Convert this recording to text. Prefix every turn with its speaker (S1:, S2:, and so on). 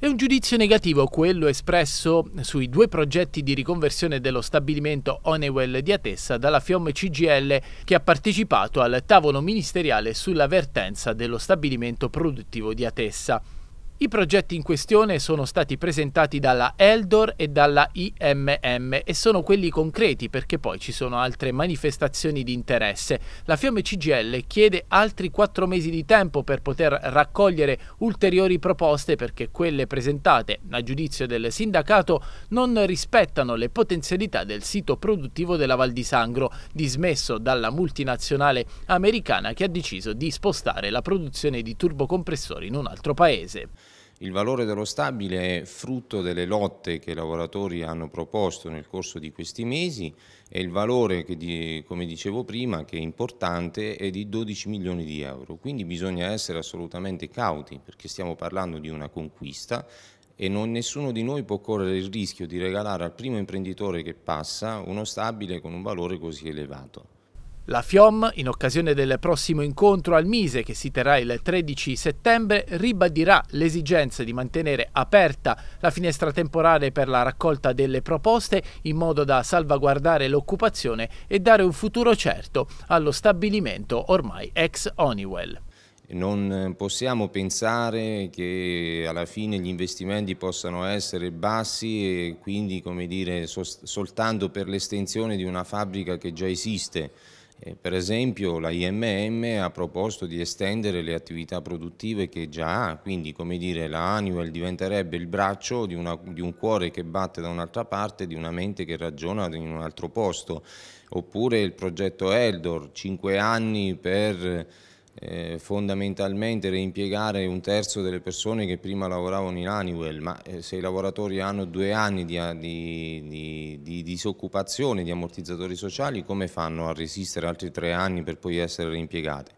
S1: È un giudizio negativo quello espresso sui due progetti di riconversione dello stabilimento Honeywell di Atessa dalla Fiom CGL che ha partecipato al tavolo ministeriale sulla vertenza dello stabilimento produttivo di Atessa. I progetti in questione sono stati presentati dalla Eldor e dalla IMM e sono quelli concreti perché poi ci sono altre manifestazioni di interesse. La Fiume CGL chiede altri quattro mesi di tempo per poter raccogliere ulteriori proposte perché quelle presentate, a giudizio del sindacato, non rispettano le potenzialità del sito produttivo della Val di Sangro, dismesso dalla multinazionale americana che ha deciso di spostare la produzione di turbocompressori in un altro paese.
S2: Il valore dello stabile è frutto delle lotte che i lavoratori hanno proposto nel corso di questi mesi e il valore, che, come dicevo prima, che è importante, è di 12 milioni di euro. Quindi bisogna essere assolutamente cauti perché stiamo parlando di una conquista e non, nessuno di noi può correre il rischio di regalare al primo imprenditore che
S1: passa uno stabile con un valore così elevato. La FIOM, in occasione del prossimo incontro al Mise che si terrà il 13 settembre, ribadirà l'esigenza di mantenere aperta la finestra temporale per la raccolta delle proposte in modo da salvaguardare l'occupazione e dare un futuro certo allo stabilimento ormai ex Honeywell.
S2: Non eh, possiamo pensare che alla fine gli investimenti possano essere bassi e quindi come dire, soltanto per l'estensione di una fabbrica che già esiste per esempio la IMM ha proposto di estendere le attività produttive che già ha, quindi come dire la annual diventerebbe il braccio di, una, di un cuore che batte da un'altra parte, di una mente che ragiona in un altro posto, oppure il progetto Eldor, 5 anni per eh, fondamentalmente reimpiegare un terzo delle persone che prima lavoravano in Aniwell, ma eh, se i lavoratori hanno due anni di, di, di, di, disoccupazione, di ammortizzatori sociali, come fanno a resistere altri tre anni per poi essere reimpiegati?